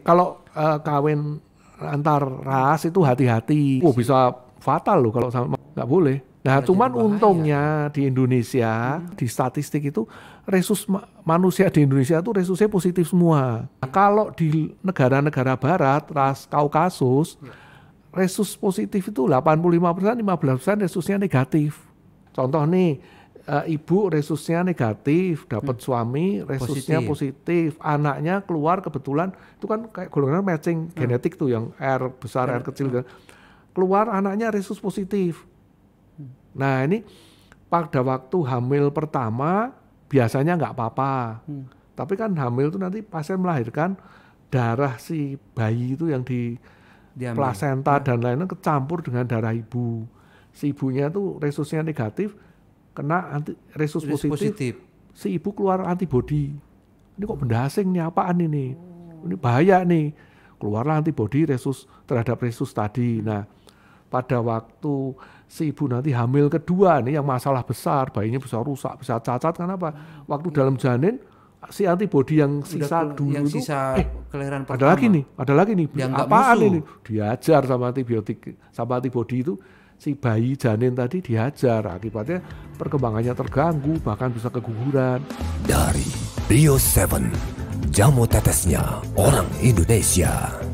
Kalau uh, kawin antar ras itu hati-hati. Oh bisa fatal loh kalau sama nggak boleh. Nah, Jadi cuman bahaya. untungnya di Indonesia hmm. di statistik itu resus ma manusia di Indonesia itu resusnya positif semua. Nah, kalau di negara-negara barat ras Kaukasus ya. resus positif itu 85%, 15% resusnya negatif. Contoh nih uh, ibu resusnya negatif, dapat hmm. suami resusnya positif. positif, anaknya keluar kebetulan itu kan kayak golongan matching hmm. genetik tuh yang R besar, R, R kecil hmm. Gitu. keluar anaknya resus positif. Hmm. Nah, ini pada waktu hamil pertama biasanya nggak apa-apa. Hmm. Tapi kan hamil itu nanti pasien melahirkan darah si bayi itu yang di plasenta ya. dan lain-lain kecampur dengan darah ibu. Si ibunya tuh resusnya negatif, kena anti resus positif, positif, si ibu keluar antibodi. Ini kok benda asing nih apaan ini? Ini bahaya nih. Keluarlah antibodi resus terhadap resus tadi. Nah, pada waktu si ibu nanti hamil kedua nih yang masalah besar, bayinya bisa rusak, bisa cacat karena apa? Waktu hmm. dalam janin si antibodi yang sisa Udah, dulu yang itu, sisa eh, kelahiran pertama. Ada lagi nih, ada lagi nih. Yang apaan ini? Diajar sama antibiotik, sama antibodi itu si bayi janin tadi dihajar akibatnya perkembangannya terganggu bahkan bisa keguguran dari Bio 7 jamu tetesnya orang Indonesia